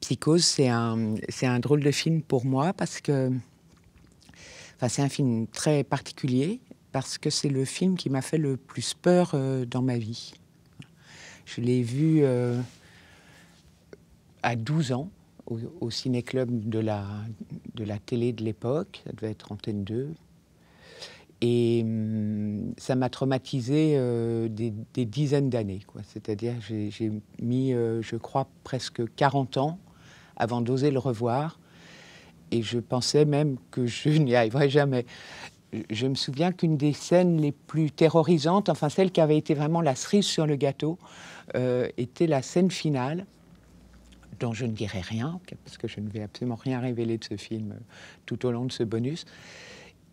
Psychose, c'est un, un, drôle de film pour moi parce que enfin, c'est un film très particulier parce que c'est le film qui m'a fait le plus peur euh, dans ma vie. Je l'ai vu euh, à 12 ans au, ciné-club de la, de la télé de l'époque, ça devait être Antenne 2. Et hum, ça m'a traumatisé euh, des, des, dizaines d'années. C'est-à-dire, j'ai mis, je crois, presque 40 ans avant d'oser le revoir. Et je pensais même que je n'y arriverais jamais. Je me souviens qu'une des scènes les plus terrorisantes, enfin celle qui avait été vraiment la cerise sur le gâteau, euh, était la scène finale, dont je ne dirai rien, parce que je ne vais absolument rien révéler de ce film euh, tout au long de ce bonus.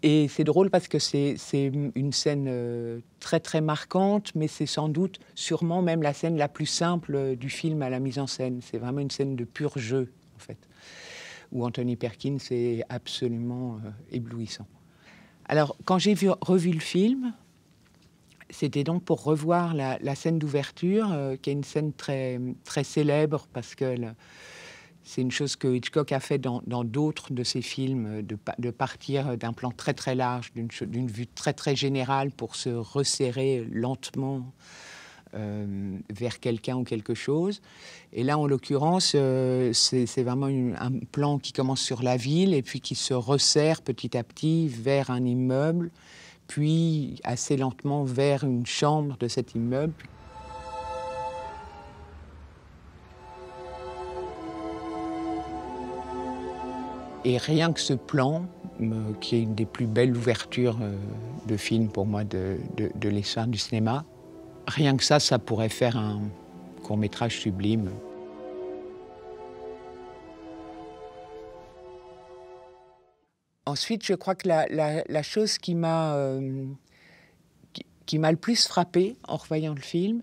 Et c'est drôle parce que c'est une scène euh, très très marquante, mais c'est sans doute sûrement même la scène la plus simple euh, du film à la mise en scène. C'est vraiment une scène de pur jeu, en fait, où Anthony Perkins est absolument euh, éblouissant. Alors, quand j'ai revu le film, c'était donc pour revoir la, scène d'ouverture, qui est une scène très, très célèbre parce qu'elle c'est une chose que Hitchcock a fait dans d'autres de ses films, euh, de, partir euh, d'un plan très très large, d'une vue très très générale pour se resserrer lentement euh, vers quelqu'un ou quelque chose. Et là, en l'occurrence, c'est vraiment un plan qui commence sur la ville et puis qui se resserre petit à petit vers un immeuble, puis assez lentement vers une chambre de cet immeuble, Et rien que ce plan, euh, qui est une des plus belles ouvertures euh, de film pour moi de, de, du cinéma, rien que ça, ça pourrait faire un court métrage sublime. Ensuite, je crois que la, chose euh, qui m'a le plus frappé en revoyant le film,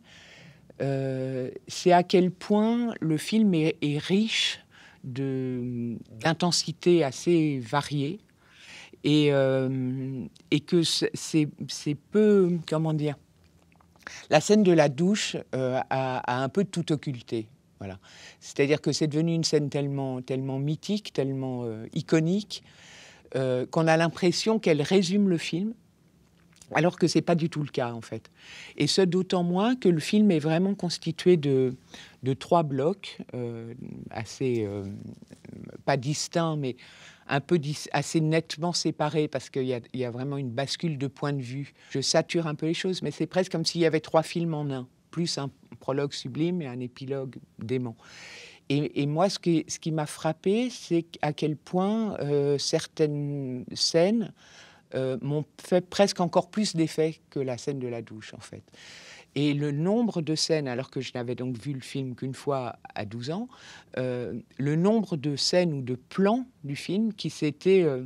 c'est à quel point le film est, est riche d'intensité assez variée et, euh, que c'est peu, comment dire, la scène de la douche euh, a, un peu tout occulté. Voilà. C'est-à-dire que c'est devenu une scène tellement, tellement mythique, tellement euh, iconique, qu'on a l'impression qu'elle résume le film alors que ce n'est pas du tout le cas en fait. Et ce d'autant moins que le film est vraiment constitué de, de trois blocs euh, assez euh, pas distincts mais un peu assez nettement séparés parce qu'il y, y, a vraiment une bascule de point de vue. Je sature un peu les choses, mais c'est presque comme s'il y avait trois films en un, plus un prologue sublime et un épilogue dément. Et, moi, ce qui, ce qui m'a frappé, c'est à quel point euh, certaines scènes euh, m'ont fait presque encore plus d'effet que la scène de la douche, en fait. Et le nombre de scènes, alors que je n'avais donc vu le film qu'une fois à 12 ans, euh, le nombre de scènes ou de plans du film qui s'étaient euh,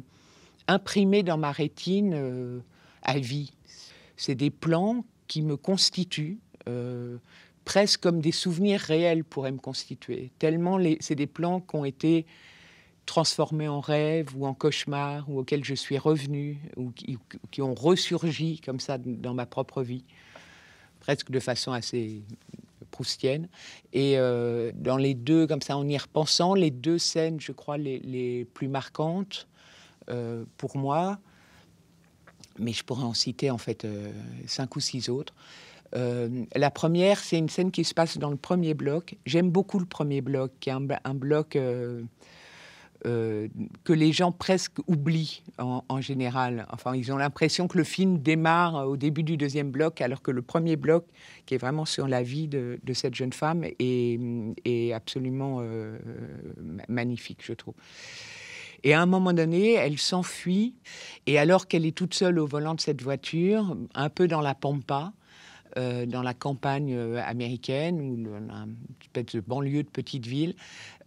imprimés dans ma rétine à vie. C'est des plans qui me constituent presque comme des souvenirs réels pourraient me constituer. Tellement c'est des plans qui ont été transformés en rêve ou en cauchemar ou auxquels je suis revenu ou qui, ont ressurgi comme ça dans ma propre vie, presque de façon assez proustienne. Et euh, dans les deux, comme ça, en y repensant, les deux scènes, je crois, les, les plus marquantes euh, pour moi, mais je pourrais en citer en fait euh, cinq ou six autres. la première, c'est une scène qui se passe dans le premier bloc. J'aime beaucoup le premier bloc, qui est un bloc euh, que les gens presque oublient en, général. Enfin, ils ont l'impression que le film démarre euh, au début du deuxième bloc, alors que le premier bloc, qui est vraiment sur la vie de, cette jeune femme, est, mm, absolument euh, magnifique, je trouve. Et à un moment donné, elle s'enfuit, et alors qu'elle est toute seule au volant de cette voiture, un peu dans la pampa, euh, dans la campagne euh, américaine ou dans une espèce de banlieue de petite ville,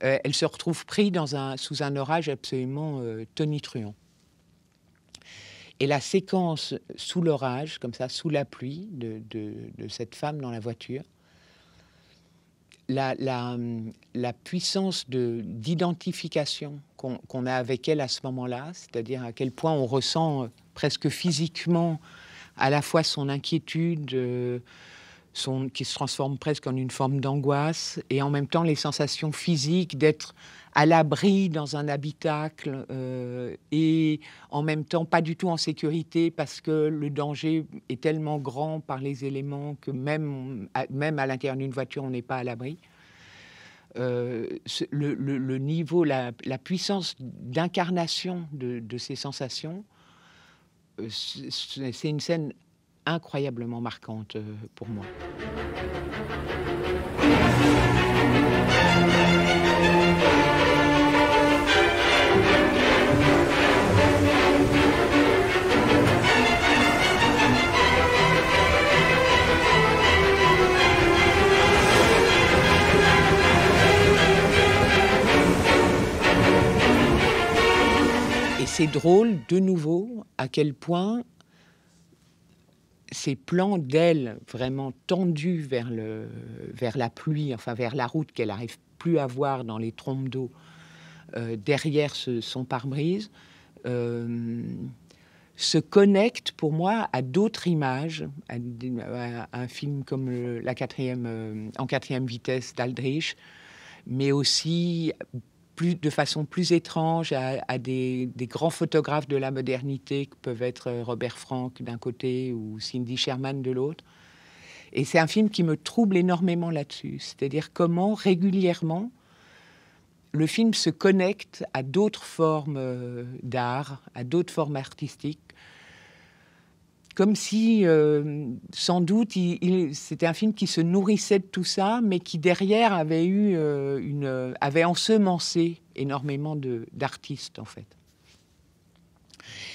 euh, elle se retrouve prise sous un orage absolument tonitruant. Et la séquence sous l'orage, comme ça, sous la pluie, de, cette femme dans la voiture, la, puissance d'identification qu'on a avec elle à ce moment-là, c'est-à-dire à quel point on ressent presque physiquement à la fois son inquiétude, euh, qui se transforme presque en une forme d'angoisse, et en même temps les sensations physiques d'être à l'abri dans un habitacle euh, et en même temps pas du tout en sécurité parce que le danger est tellement grand par les éléments que même, à l'intérieur d'une voiture on n'est pas à l'abri. Euh, le, niveau, la, puissance d'incarnation de, ces sensations c'est une scène incroyablement marquante euh, pour moi. Et c'est drôle de nouveau à quel point ces plans d'elle, vraiment tendus vers, le, vers la pluie, enfin vers la route qu'elle n'arrive plus à voir dans les trompes d'eau euh, derrière son pare-brise, euh, se connectent, pour moi à d'autres images, à, un film comme la quatrième, euh, en quatrième vitesse d'Aldrich, mais aussi de façon plus étrange à, des, des, grands photographes de la modernité que peuvent être euh, Robert Frank d'un côté ou Cindy Sherman de l'autre. Et c'est un film qui me trouble énormément là-dessus, c'est-à-dire comment régulièrement le film se connecte à d'autres formes euh, d'art, à d'autres formes artistiques comme si, euh, sans doute, c'était un film qui se nourrissait de tout ça, mais qui derrière avait eu euh, une, avait ensemencé énormément d'artistes en fait.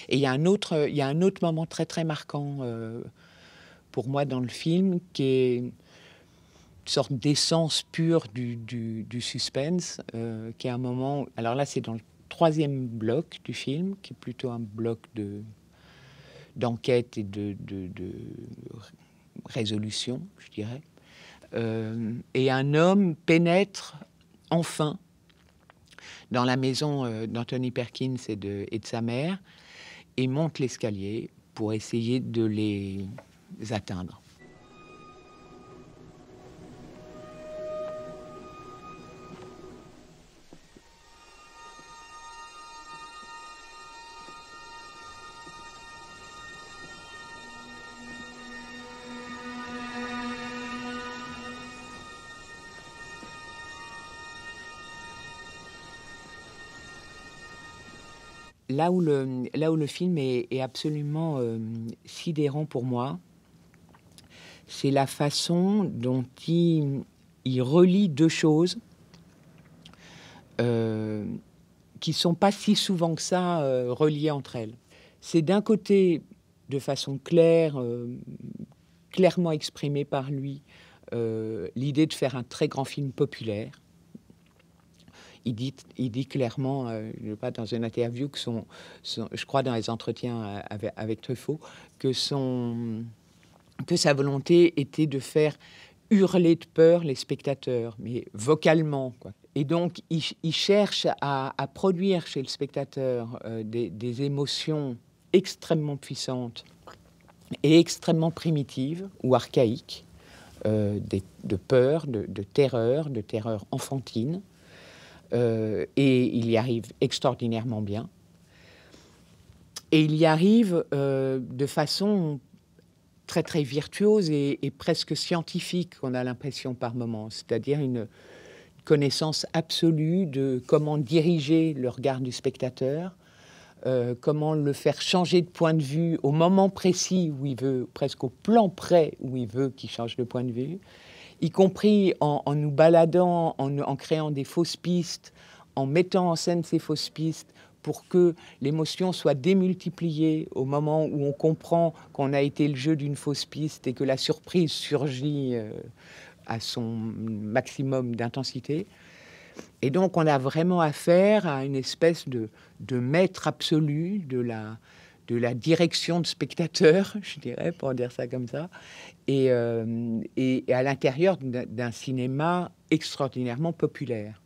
Et il y a un autre, il y a un autre moment très très marquant euh, pour moi dans le film qui est une sorte d'essence pure du, du suspense, qui est un moment. Alors là, c'est dans le troisième bloc du film, qui est plutôt un bloc de d'enquête et de, résolution, je dirais. Euh, et un homme pénètre enfin dans la maison euh, d'Anthony Perkins et de sa mère et monte l'escalier pour essayer de les atteindre. là où le, là où le film est, absolument euh, sidérant pour moi, c'est la façon dont il, il relie deux choses euh, qui ne sont pas si souvent que ça euh, reliées entre elles. C'est d'un côté, de façon claire, clairement exprimée par lui, l'idée de faire un très grand film populaire, il dit, clairement, je euh, sais pas, dans une interview, que son, je crois dans les entretiens euh, avec, Truffaut, que, son, que sa volonté était de faire hurler de peur les spectateurs, mais vocalement. Et donc, il, cherche à, produire chez le spectateur euh, des, émotions extrêmement puissantes et extrêmement primitives ou archaïques. de peur, de, terreur, de terreur enfantine, euh, et il y arrive extraordinairement bien. Et il y arrive euh, de façon très très virtuose et, presque scientifique, on a l'impression par moment, c'est-à-dire une connaissance absolue de comment diriger le regard du spectateur, euh, comment le faire changer de point de vue au moment précis où il veut, presque au plan près où il veut qu'il change de point de vue, y compris en, nous baladant, en, créant des fausses pistes, en mettant en scène ces fausses pistes pour que l'émotion soit démultipliée au moment où on comprend qu'on a été le jeu d'une fausse piste et que la surprise surgit euh, à son maximum d'intensité. Et donc on a vraiment affaire à une espèce de maître absolu de la, de la direction de spectateurs, je dirais, pour dire ça comme ça, et, euh, à l'intérieur d'un cinéma extraordinairement populaire.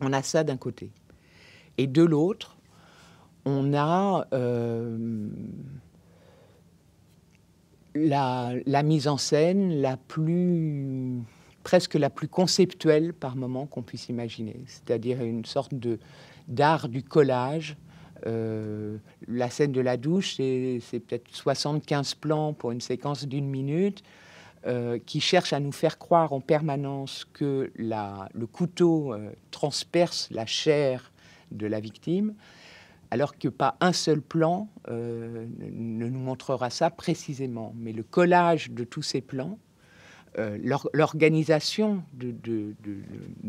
On a ça d'un côté. Et de l'autre, on a euh, la, mise en scène la plus presque la plus conceptuelle par moment qu'on puisse imaginer, c'est-à-dire une sorte de d'art du collage euh, la scène de la douche, c'est peut-être 75 plans pour une séquence d'une minute euh, qui cherche à nous faire croire en permanence que le couteau euh, transperce la chair de la victime, alors que pas un seul plan ne nous montrera ça précisément. Mais le collage de tous ces plans euh, l'organisation de,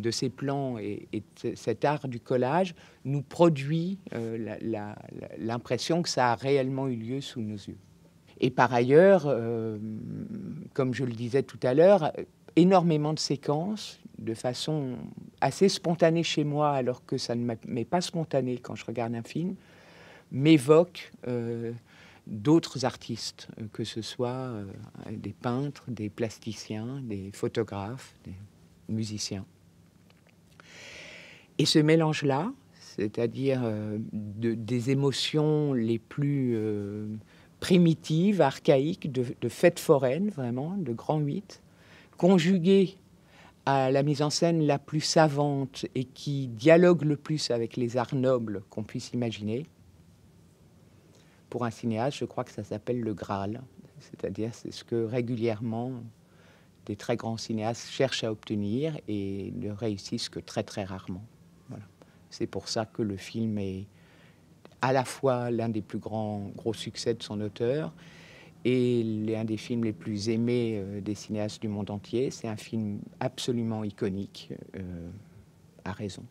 de, ces plans et, cet art du collage nous produit euh, l'impression que ça a réellement eu lieu sous nos yeux. Et par ailleurs, euh, comme je le disais tout à l'heure, énormément de séquences de façon assez spontanée chez moi, alors que ça ne m'est pas spontané quand je regarde un film, m'évoquent d'autres artistes, euh, que ce soit euh, des peintres, des plasticiens, des photographes, des musiciens. Et ce mélange-là, c'est-à-dire euh, des émotions les plus primitives, archaïques, de, fêtes foraines, vraiment, de grand huit, conjuguées à la mise en scène la plus savante et qui dialogue le plus avec les arts nobles qu'on puisse imaginer, pour un cinéaste, je crois que ça s'appelle le Graal. C'est-à-dire, c'est ce que régulièrement des très grands cinéastes cherchent à obtenir et ne réussissent que très très rarement. C'est pour ça que le film est à la fois l'un des plus grands gros succès de son auteur et l'un des films les plus aimés euh, des cinéastes du monde entier. C'est un film absolument iconique, euh, à raison.